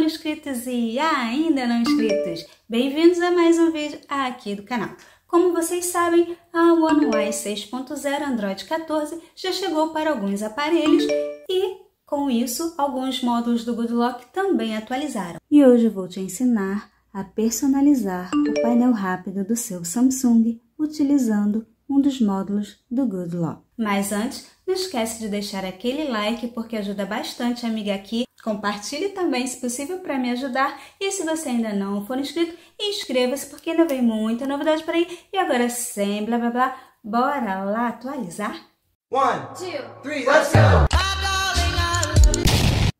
inscritos e ainda não inscritos, bem-vindos a mais um vídeo aqui do canal. Como vocês sabem, a One UI 6.0 Android 14 já chegou para alguns aparelhos e, com isso, alguns módulos do Good Lock também atualizaram. E hoje eu vou te ensinar a personalizar o painel rápido do seu Samsung utilizando um dos módulos do Good Law. Mas antes, não esquece de deixar aquele like porque ajuda bastante a amiga aqui. Compartilhe também, se possível, para me ajudar. E se você ainda não for inscrito, inscreva-se porque ainda vem muita novidade por aí. E agora, sem blá blá blá, bora lá atualizar? One, two, three, let's go!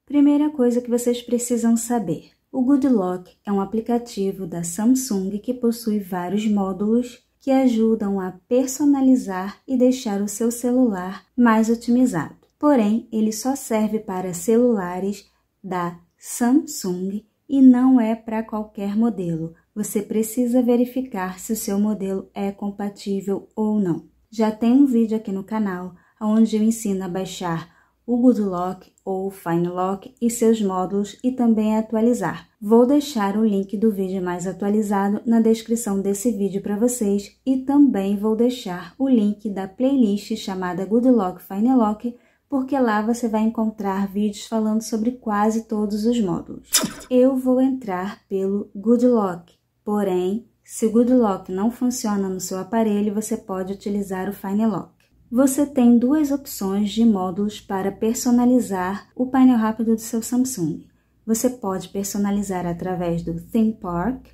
Primeira coisa que vocês precisam saber. O Good Lock é um aplicativo da Samsung que possui vários módulos que ajudam a personalizar e deixar o seu celular mais otimizado. Porém, ele só serve para celulares da Samsung e não é para qualquer modelo. Você precisa verificar se o seu modelo é compatível ou não. Já tem um vídeo aqui no canal onde eu ensino a baixar o GoodLock ou o Lock e seus módulos e também atualizar. Vou deixar o link do vídeo mais atualizado na descrição desse vídeo para vocês e também vou deixar o link da playlist chamada GoodLock Lock porque lá você vai encontrar vídeos falando sobre quase todos os módulos. Eu vou entrar pelo GoodLock, porém, se o GoodLock não funciona no seu aparelho, você pode utilizar o Lock você tem duas opções de módulos para personalizar o painel rápido do seu Samsung. Você pode personalizar através do Theme Park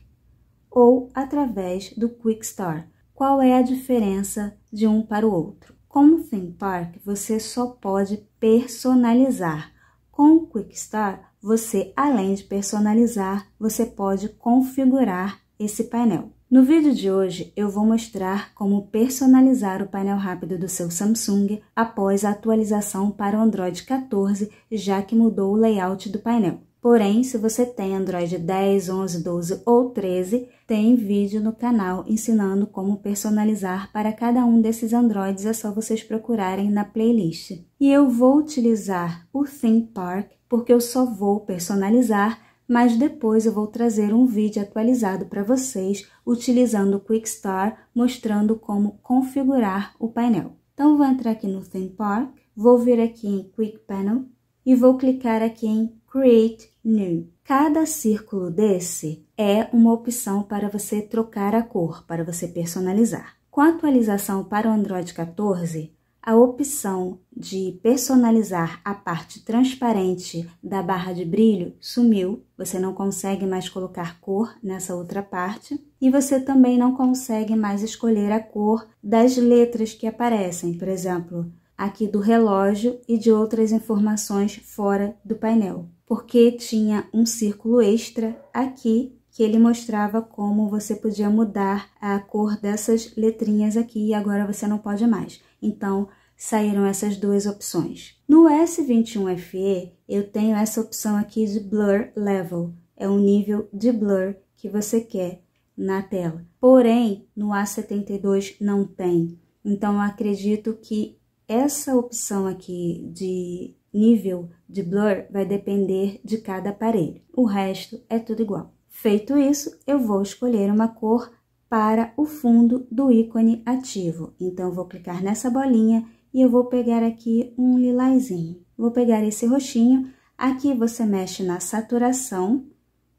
ou através do Quick Start. Qual é a diferença de um para o outro? Com o Theme Park, você só pode personalizar. Com o Quick Start, você, além de personalizar, você pode configurar esse painel. No vídeo de hoje, eu vou mostrar como personalizar o painel rápido do seu Samsung após a atualização para o Android 14, já que mudou o layout do painel. Porém, se você tem Android 10, 11, 12 ou 13, tem vídeo no canal ensinando como personalizar para cada um desses Androids, é só vocês procurarem na playlist. E eu vou utilizar o Theme Park, porque eu só vou personalizar mas depois eu vou trazer um vídeo atualizado para vocês utilizando o Quickstar mostrando como configurar o painel. Então, vou entrar aqui no Theme Park, vou vir aqui em Quick Panel e vou clicar aqui em Create New. Cada círculo desse é uma opção para você trocar a cor, para você personalizar. Com a atualização para o Android 14, a opção de personalizar a parte transparente da barra de brilho sumiu, você não consegue mais colocar cor nessa outra parte e você também não consegue mais escolher a cor das letras que aparecem, por exemplo, aqui do relógio e de outras informações fora do painel, porque tinha um círculo extra aqui que ele mostrava como você podia mudar a cor dessas letrinhas aqui e agora você não pode mais. Então, saíram essas duas opções. No S21FE, eu tenho essa opção aqui de Blur Level, é um nível de blur que você quer na tela. Porém, no A72 não tem. Então, eu acredito que essa opção aqui de nível de blur vai depender de cada aparelho. O resto é tudo igual. Feito isso, eu vou escolher uma cor para o fundo do ícone ativo. Então, vou clicar nessa bolinha e eu vou pegar aqui um lilazinho. Vou pegar esse roxinho, aqui você mexe na saturação,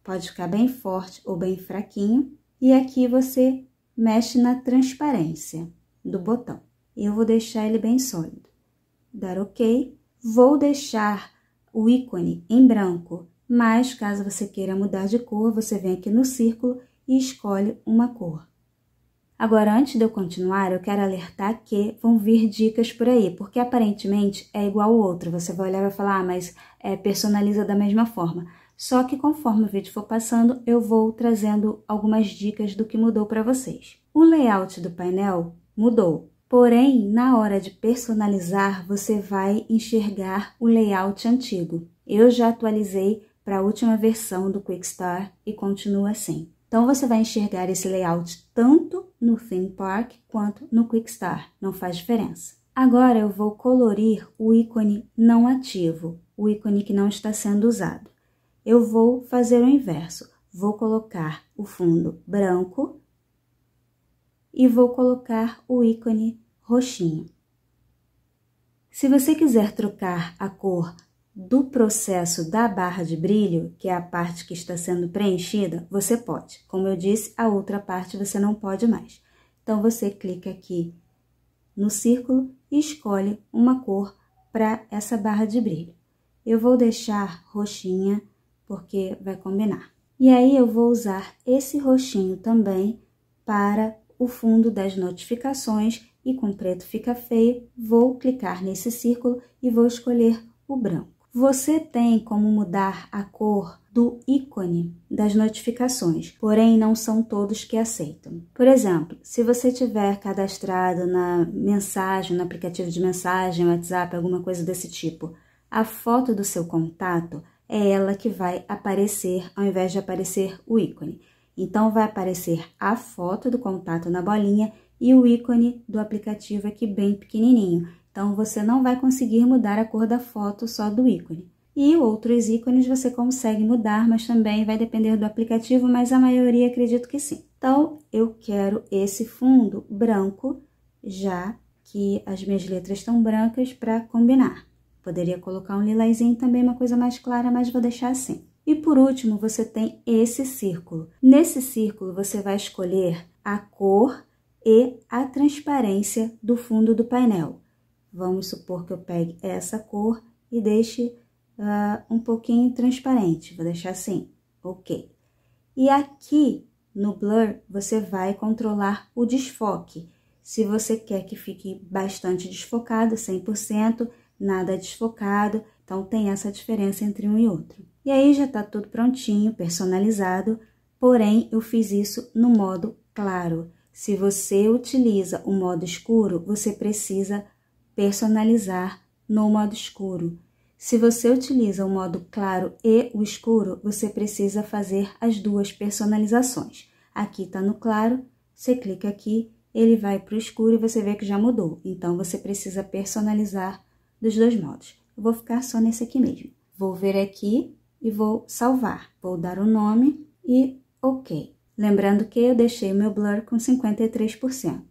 pode ficar bem forte ou bem fraquinho, e aqui você mexe na transparência do botão. Eu vou deixar ele bem sólido. Dar OK. Vou deixar o ícone em branco, mas caso você queira mudar de cor, você vem aqui no círculo e escolhe uma cor. Agora, antes de eu continuar, eu quero alertar que vão vir dicas por aí, porque aparentemente é igual ao outro. Você vai olhar e vai falar, ah, mas é, personaliza da mesma forma. Só que conforme o vídeo for passando, eu vou trazendo algumas dicas do que mudou para vocês. O layout do painel mudou, porém, na hora de personalizar, você vai enxergar o layout antigo. Eu já atualizei para a última versão do Quickstar e continua assim. Então, você vai enxergar esse layout tanto no Theme Park quanto no Quick Star, não faz diferença. Agora, eu vou colorir o ícone não ativo, o ícone que não está sendo usado. Eu vou fazer o inverso, vou colocar o fundo branco e vou colocar o ícone roxinho. Se você quiser trocar a cor do processo da barra de brilho, que é a parte que está sendo preenchida, você pode. Como eu disse, a outra parte você não pode mais. Então, você clica aqui no círculo e escolhe uma cor para essa barra de brilho. Eu vou deixar roxinha, porque vai combinar. E aí, eu vou usar esse roxinho também para o fundo das notificações e com preto fica feio, vou clicar nesse círculo e vou escolher o branco. Você tem como mudar a cor do ícone das notificações, porém não são todos que aceitam. Por exemplo, se você tiver cadastrado na mensagem, no aplicativo de mensagem, WhatsApp, alguma coisa desse tipo, a foto do seu contato é ela que vai aparecer ao invés de aparecer o ícone. Então vai aparecer a foto do contato na bolinha e o ícone do aplicativo aqui bem pequenininho. Então, você não vai conseguir mudar a cor da foto só do ícone. E outros ícones você consegue mudar, mas também vai depender do aplicativo, mas a maioria acredito que sim. Então, eu quero esse fundo branco, já que as minhas letras estão brancas, para combinar. Poderia colocar um lilazinho também, uma coisa mais clara, mas vou deixar assim. E por último, você tem esse círculo. Nesse círculo, você vai escolher a cor e a transparência do fundo do painel. Vamos supor que eu pegue essa cor e deixe uh, um pouquinho transparente. Vou deixar assim, ok. E aqui no blur, você vai controlar o desfoque. Se você quer que fique bastante desfocado, 100%, nada desfocado, então tem essa diferença entre um e outro. E aí já está tudo prontinho, personalizado, porém eu fiz isso no modo claro. Se você utiliza o modo escuro, você precisa personalizar no modo escuro. Se você utiliza o modo claro e o escuro, você precisa fazer as duas personalizações. Aqui está no claro, você clica aqui, ele vai para o escuro e você vê que já mudou. Então, você precisa personalizar dos dois modos. Eu vou ficar só nesse aqui mesmo. Vou vir aqui e vou salvar. Vou dar o nome e OK. Lembrando que eu deixei meu blur com 53%.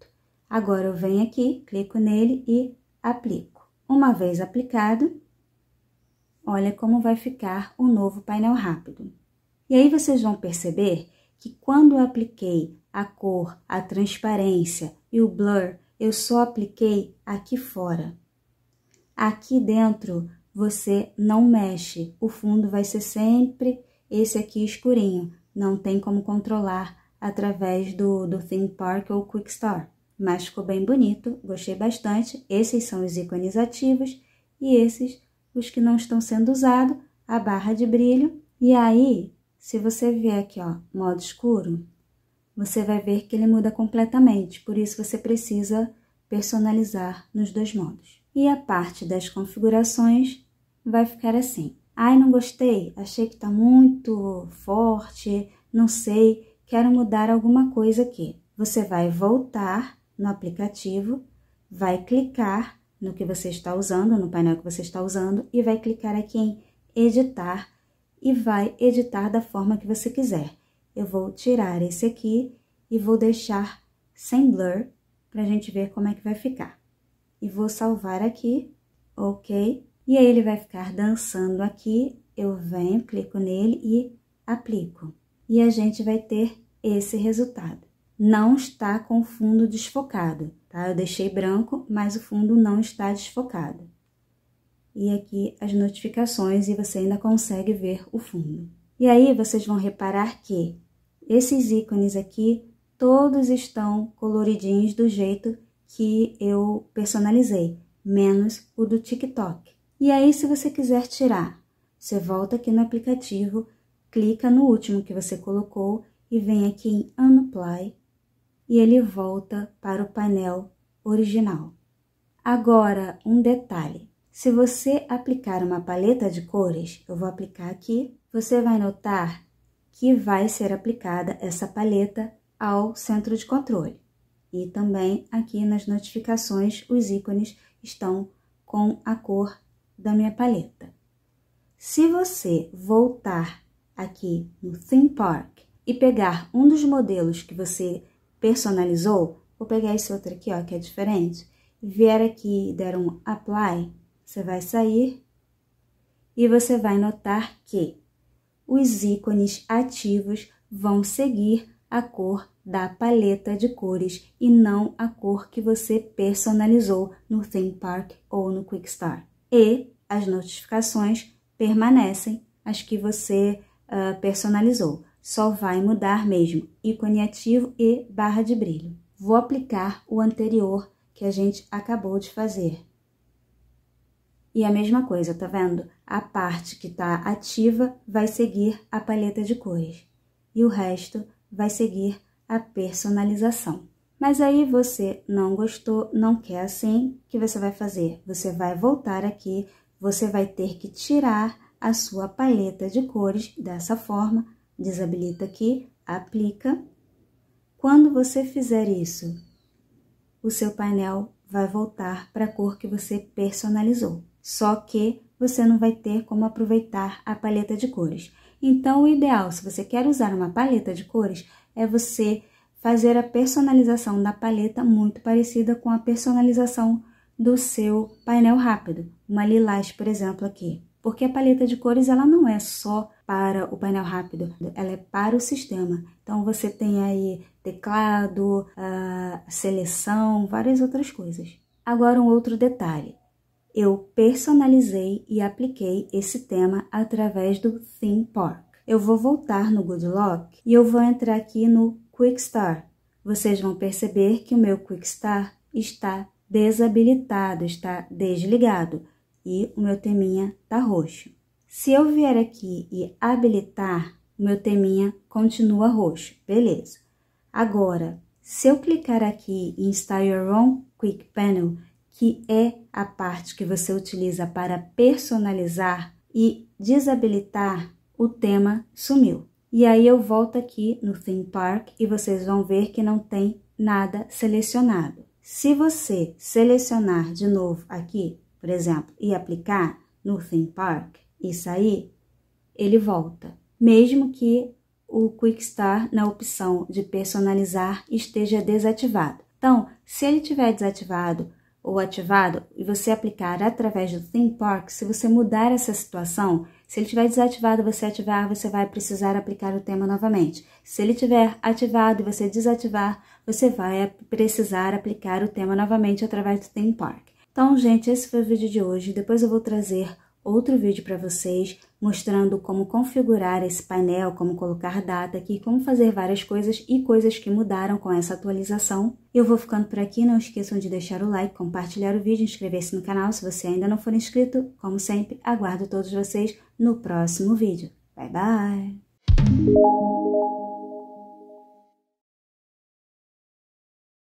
Agora eu venho aqui, clico nele e aplico. Uma vez aplicado, olha como vai ficar o novo painel rápido. E aí vocês vão perceber que quando eu apliquei a cor, a transparência e o blur, eu só apliquei aqui fora. Aqui dentro você não mexe, o fundo vai ser sempre esse aqui escurinho, não tem como controlar através do, do Theme Park ou Quick Start mas ficou bem bonito, gostei bastante. Esses são os ícones ativos e esses os que não estão sendo usados, a barra de brilho. E aí, se você vier aqui, ó, modo escuro, você vai ver que ele muda completamente, por isso você precisa personalizar nos dois modos. E a parte das configurações vai ficar assim. Ai, não gostei, achei que tá muito forte, não sei, quero mudar alguma coisa aqui. Você vai voltar no aplicativo, vai clicar no que você está usando, no painel que você está usando, e vai clicar aqui em editar e vai editar da forma que você quiser. Eu vou tirar esse aqui e vou deixar sem blur para a gente ver como é que vai ficar. E vou salvar aqui, ok? E aí ele vai ficar dançando aqui, eu venho, clico nele e aplico. E a gente vai ter esse resultado não está com o fundo desfocado, tá? Eu deixei branco, mas o fundo não está desfocado. E aqui as notificações e você ainda consegue ver o fundo. E aí vocês vão reparar que esses ícones aqui, todos estão coloridinhos do jeito que eu personalizei, menos o do TikTok. E aí, se você quiser tirar, você volta aqui no aplicativo, clica no último que você colocou e vem aqui em Unply e ele volta para o painel original. Agora, um detalhe. Se você aplicar uma paleta de cores, eu vou aplicar aqui, você vai notar que vai ser aplicada essa paleta ao centro de controle. E também aqui nas notificações, os ícones estão com a cor da minha paleta. Se você voltar aqui no Theme Park e pegar um dos modelos que você personalizou, vou pegar esse outro aqui, ó, que é diferente, vier aqui e der um apply, você vai sair e você vai notar que os ícones ativos vão seguir a cor da paleta de cores e não a cor que você personalizou no Theme Park ou no Quick Start. E as notificações permanecem as que você uh, personalizou. Só vai mudar mesmo, ícone ativo e barra de brilho. Vou aplicar o anterior que a gente acabou de fazer. E a mesma coisa, tá vendo? A parte que está ativa vai seguir a paleta de cores e o resto vai seguir a personalização. Mas aí você não gostou, não quer assim, o que você vai fazer? Você vai voltar aqui, você vai ter que tirar a sua paleta de cores dessa forma desabilita aqui, aplica. Quando você fizer isso, o seu painel vai voltar para a cor que você personalizou. Só que você não vai ter como aproveitar a paleta de cores. Então, o ideal, se você quer usar uma paleta de cores, é você fazer a personalização da paleta muito parecida com a personalização do seu painel rápido, uma lilás, por exemplo, aqui. Porque a paleta de cores, ela não é só para o painel rápido, ela é para o sistema. Então você tem aí teclado, ah, seleção, várias outras coisas. Agora um outro detalhe. Eu personalizei e apliquei esse tema através do Theme Park. Eu vou voltar no Goodlock e eu vou entrar aqui no Quick Start. Vocês vão perceber que o meu Quick Start está desabilitado, está desligado e o meu teminha está roxo. Se eu vier aqui e habilitar, meu teminha continua roxo, beleza. Agora, se eu clicar aqui em Style Your Own Quick Panel, que é a parte que você utiliza para personalizar e desabilitar, o tema sumiu. E aí eu volto aqui no Theme Park e vocês vão ver que não tem nada selecionado. Se você selecionar de novo aqui, por exemplo, e aplicar no Theme Park, e sair, ele volta, mesmo que o Quick Start na opção de personalizar esteja desativado. Então, se ele estiver desativado ou ativado e você aplicar através do Theme Park, se você mudar essa situação, se ele estiver desativado você ativar, você vai precisar aplicar o tema novamente. Se ele estiver ativado e você desativar, você vai precisar aplicar o tema novamente através do Theme Park. Então, gente, esse foi o vídeo de hoje. Depois eu vou trazer outro vídeo para vocês mostrando como configurar esse painel, como colocar data aqui, como fazer várias coisas e coisas que mudaram com essa atualização. Eu vou ficando por aqui, não esqueçam de deixar o like, compartilhar o vídeo, inscrever-se no canal se você ainda não for inscrito. Como sempre, aguardo todos vocês no próximo vídeo. Bye, bye!